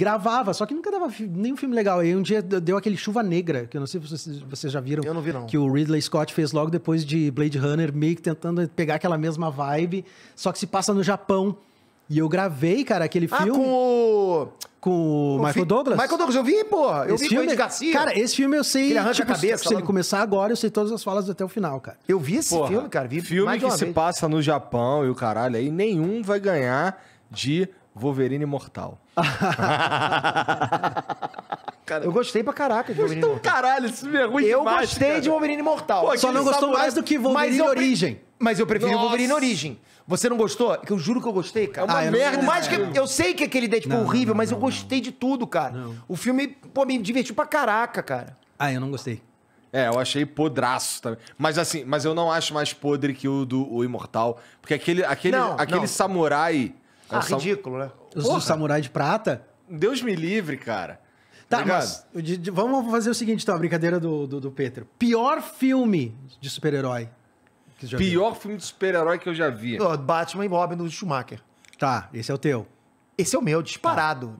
Gravava, só que nunca dava nenhum filme legal. aí um dia deu aquele Chuva Negra, que eu não sei se vocês já viram. Eu não vi, não. Que o Ridley Scott fez logo depois de Blade Runner, meio que tentando pegar aquela mesma vibe, só que se passa no Japão. E eu gravei, cara, aquele ah, filme. Com o. Com o Michael fi... Douglas? Michael Douglas, eu vi, porra. Eu esse vi filme, com o Garcia. Cara, esse filme eu sei. ele arranca tipo, a cabeça. Se, se ele começar agora, eu sei todas as falas até o final, cara. Eu vi esse porra, filme, cara. Vi filme que se vez. passa no Japão e o caralho aí, nenhum vai ganhar de Wolverine Imortal. Cara, eu gostei pra caraca de Wolverine Imortal. caralho, isso me é ruim Eu demais, gostei cara. de Wolverine Imortal. Pô, Só não gostou mais do que Wolverine mas Origem. Pre... Mas eu prefiro Nossa. Wolverine Origem. Você não gostou? Que eu juro que eu gostei, cara. É uma ah, merda. Não... Mais que eu sei que aquele ideia, tipo, não, horrível, não, mas eu gostei de tudo, cara. O filme, pô, me divertiu pra caraca, cara. Ah, eu não gostei. É, eu achei podraço também. Mas assim, mas eu não acho mais podre que o do o Imortal. Porque aquele, aquele, aquele samurai é ah, ridículo, né? Os do Samurai de Prata? Deus me livre, cara. Tá, mas de, de, vamos fazer o seguinte, então, a brincadeira do, do, do Peter. Pior filme de super-herói. Pior viu? filme de super-herói que eu já vi. Batman e Robin do Schumacher. Tá, esse é o teu. Esse é o meu, disparado.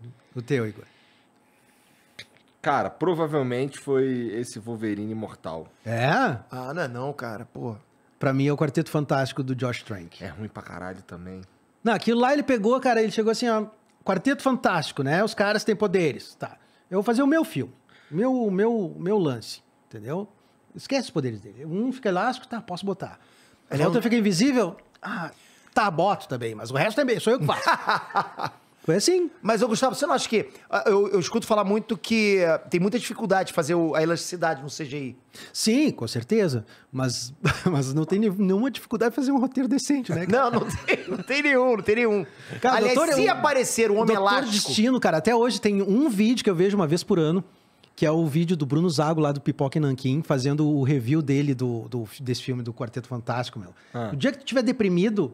Tá. O teu, Igor. Cara, provavelmente foi esse Wolverine Imortal. É? Ah, não é não, cara, pô. Pra mim é o Quarteto Fantástico do Josh Trank. É ruim pra caralho também. Não, aquilo lá ele pegou, cara, ele chegou assim, ó, quarteto fantástico, né? Os caras têm poderes, tá? Eu vou fazer o meu filme, meu, meu, meu lance, entendeu? Esquece os poderes dele. Um fica elástico, tá, posso botar. A outro fica invisível, ah, tá, boto também, mas o resto também, é sou eu que faço. É sim. Mas, ô, Gustavo, você não acha que. Ah, eu, eu escuto falar muito que eh, tem muita dificuldade de fazer o, a elasticidade no CGI. Sim, com certeza. Mas, mas não tem nenhuma dificuldade de fazer um roteiro decente, né? Cara? Não, não tem, não tem nenhum, não tem nenhum. Cara, Aliás, doutor, se aparecer um homem elástico. Destino, cara, até hoje tem um vídeo que eu vejo uma vez por ano que é o vídeo do Bruno Zago lá do Pipoca e Nanquim, fazendo o review dele do, do desse filme do Quarteto Fantástico, meu. Ah. O dia que tu estiver deprimido,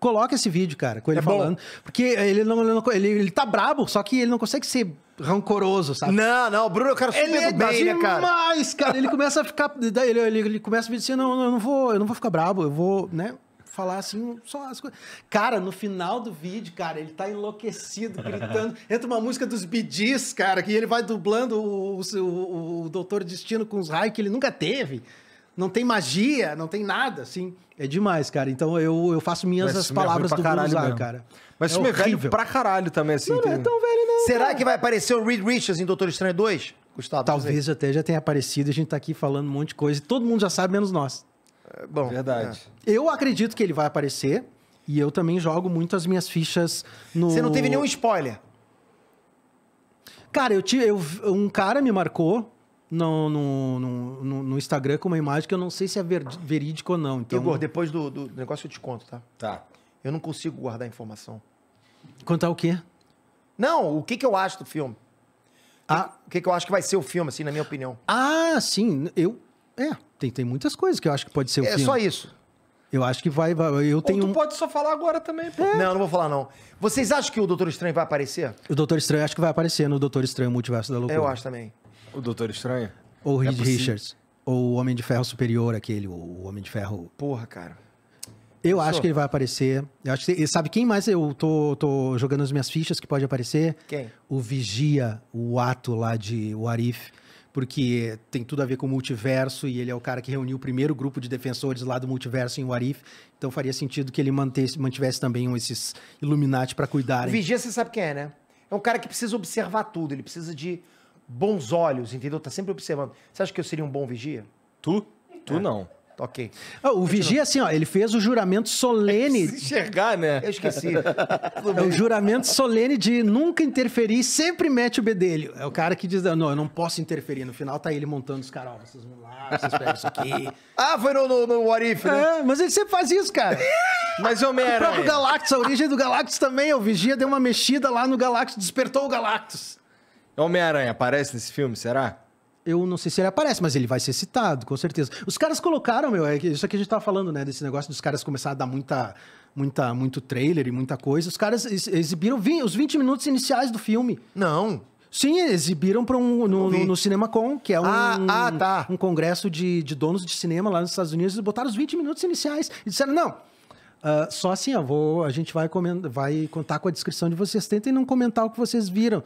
coloca esse vídeo, cara, com ele é falando. Bom. Porque ele não, ele, não, ele, ele tá brabo, só que ele não consegue ser rancoroso, sabe? Não, não, o Bruno é um cara super ele é bem, né, cara? Demais, cara. Ele começa a ficar. Ele, ele, ele começa a me dizer: não, eu não vou, eu não vou ficar brabo, eu vou, né? Falar assim, só as coisas. Cara, no final do vídeo, cara, ele tá enlouquecido, gritando. Entra uma música dos Bidis, cara, que ele vai dublando o, o, o, o Doutor Destino com os raios que ele nunca teve não tem magia, não tem nada, assim. É demais, cara. Então eu, eu faço minhas as é palavras do Bruno Zá, cara. Mas é filme horrível. é velho pra caralho também, assim. Não, não é tão velho, não. Será cara. que vai aparecer o Reed Richards em Doutor Estranho 2? Gustavo, Talvez até já tenha aparecido, a gente tá aqui falando um monte de coisa e todo mundo já sabe, menos nós. É, bom, é verdade. É. Eu acredito que ele vai aparecer e eu também jogo muito as minhas fichas no. Você não teve nenhum spoiler? Cara, eu tive. Eu, um cara me marcou no, no, no, no, Instagram com uma imagem que eu não sei se é ver, verídica ou não. Então... Igor, depois do, do negócio eu te conto, tá? Tá. Eu não consigo guardar informação. Contar o quê? Não, o que, que eu acho do filme. Ah. O que, que eu acho que vai ser o filme, assim, na minha opinião. Ah, sim. Eu. É, tem, tem muitas coisas que eu acho que pode ser o é filme. É só isso. Eu acho que vai. vai eu tenho Ou tu um... pode só falar agora também. Pô. É. Não, não vou falar, não. Vocês acham que o Doutor Estranho vai aparecer? O Doutor Estranho acho que vai aparecer no Doutor Estranho Multiverso da Loucura. Eu acho também. O Doutor Estranho? Ou é Reed é Richards. Ou o Homem de Ferro Superior, aquele, o Homem de Ferro. Porra, cara. Eu acho que ele vai aparecer. Eu acho que, sabe quem mais eu tô, tô jogando as minhas fichas que pode aparecer? Quem? O Vigia, o ato lá de Warif. Porque tem tudo a ver com o multiverso e ele é o cara que reuniu o primeiro grupo de defensores lá do multiverso em Warif. Então faria sentido que ele mantesse, mantivesse também esses Illuminati para cuidarem. O Vigia, você sabe quem é, né? É um cara que precisa observar tudo, ele precisa de bons olhos, entendeu? Tá sempre observando. Você acha que eu seria um bom vigia? Tu? Tu é. não. Ok. Ah, o vigia, assim, ó, ele fez o juramento solene. É se enxergar, né? Eu esqueci. é o juramento solene de nunca interferir, sempre mete o bedelho. É o cara que diz, não, eu não posso interferir. No final tá ele montando os caras, ó, vocês vão lá, vocês pegam isso aqui. ah, foi no, no, no né? É, mas ele sempre faz isso, cara. mas o é mero. O próprio Galactus, a origem do Galactus também, é o vigia deu uma mexida lá no Galactus, despertou o Galactus. É Homem-Aranha aparece nesse filme, será? Eu não sei se ele aparece, mas ele vai ser citado, com certeza. Os caras colocaram, meu, é isso aqui a gente tava falando, né? Desse negócio dos caras começar a dar muita, muita, muito trailer e muita coisa. Os caras exibiram 20, os 20 minutos iniciais do filme. Não. Sim, exibiram para um no, no, no CinemaCon, que é um, ah, ah, tá. um congresso de, de donos de cinema lá nos Estados Unidos. Eles botaram os 20 minutos iniciais e disseram, não, Uh, só assim, eu vou, a gente vai, vai contar com a descrição de vocês. Tentem não comentar o que vocês viram.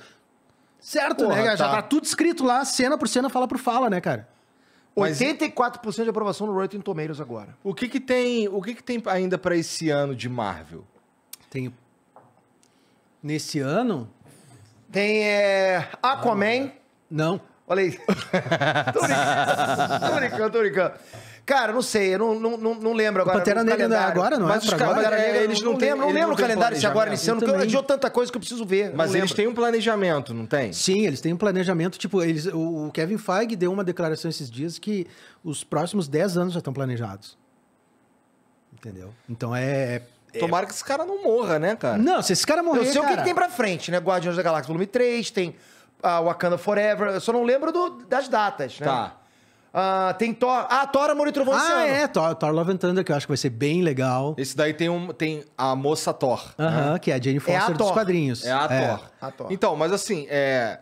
Certo, né, Porra, né, Já tá. tá. tudo escrito lá, cena por cena, fala por fala, né, cara? Mas 84% de aprovação no Rotten Tomatoes agora. O que que tem, o que que tem ainda para esse ano de Marvel? Tem nesse ano tem é, Aquaman. Ah, não. Olha aí. tô brincando, tô brincando, tô brincando. Cara, não sei, eu não, não, não, lembro agora. O Pantera Negra ainda é agora, não mas é? Mas agora? É, eles não, não tem, lembro, não lembro o calendário se agora esse ano, porque adiou tanta coisa que eu preciso ver. Mas eles têm um planejamento, não tem? Sim, eles têm um planejamento, tipo, eles, o Kevin Feige deu uma declaração esses dias que os próximos 10 anos já estão planejados. Entendeu? Então é, é... é... Tomara que esse cara não morra, né, cara? Não, se esse cara morrer, Eu sei cara... o que, que tem pra frente, né? Guardiões da Galáxia Volume 3, tem a Wakanda Forever. Eu só não lembro do, das datas, né? Tá. Ah, tem Thor. Ah, Thor Amor e Trovão Ah, é, Thor, Thor Love and Thunder, que eu acho que vai ser bem legal. Esse daí tem, um, tem a moça Thor. Né? Aham, que é a Jane é Foster a dos quadrinhos. É a É. Thor. A Thor. Então, mas assim, é.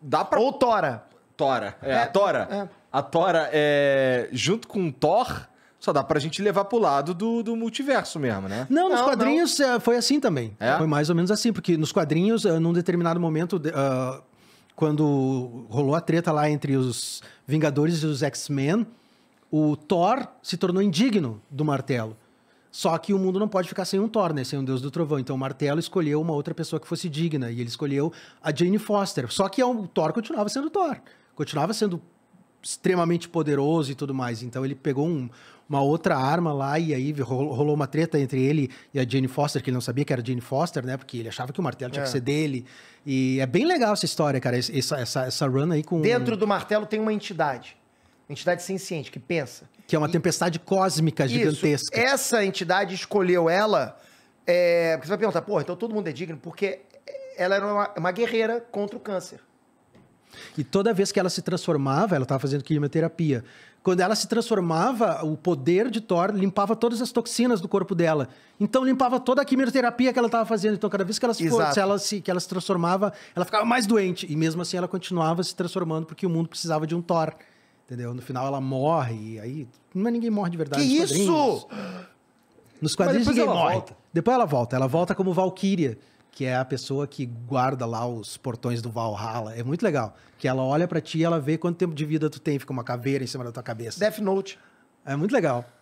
Dá pra. Ou Tora. Tora. É, é, a Tora. é. A Tora é. Junto com o Thor, só dá pra gente levar pro lado do, do multiverso mesmo, né? Não, nos Não, quadrinhos é, foi assim também. É? Foi mais ou menos assim, porque nos quadrinhos, ah, num determinado momento, ah, quando rolou a treta lá entre os Vingadores e os X-Men, o Thor se tornou indigno do martelo. Só que o mundo não pode ficar sem um Thor, né? Sem um deus do trovão. Então o martelo escolheu uma outra pessoa que fosse digna. E ele escolheu a Jane Foster. Só que é o Thor continuava sendo Thor. Continuava sendo extremamente poderoso e tudo mais. Então ele pegou um, uma outra arma lá e aí rolou uma treta entre ele e a Jane Foster, que ele não sabia que era Jane Foster, né? Porque ele achava que o martelo tinha é. que ser dele. E é bem legal essa história, cara, essa, essa, essa run aí com... Dentro do martelo tem uma entidade, entidade senciente, que pensa. Que é uma e... tempestade cósmica gigantesca. Isso. Essa entidade escolheu ela... É... Porque você vai perguntar, pô, então todo mundo é digno, porque ela era uma, uma guerreira contra o câncer. E toda vez que ela se transformava, ela estava fazendo quimioterapia. Quando ela se transformava, o poder de Thor limpava todas as toxinas do corpo dela. Então limpava toda a quimioterapia que ela estava fazendo. Então cada vez que ela se, for, se ela se que ela se transformava, ela ficava mais doente e mesmo assim ela continuava se transformando porque o mundo precisava de um Thor. Entendeu? No final ela morre e aí não ninguém morre de verdade. Que isso? Nos quadrinhos ninguém morre. Volta. Depois ela volta. Ela volta como Valkyria que é a pessoa que guarda lá os portões do Valhalla. É muito legal. Que ela olha para ti e ela vê quanto tempo de vida tu tem, fica uma caveira em cima da tua cabeça. Death Note. É muito legal.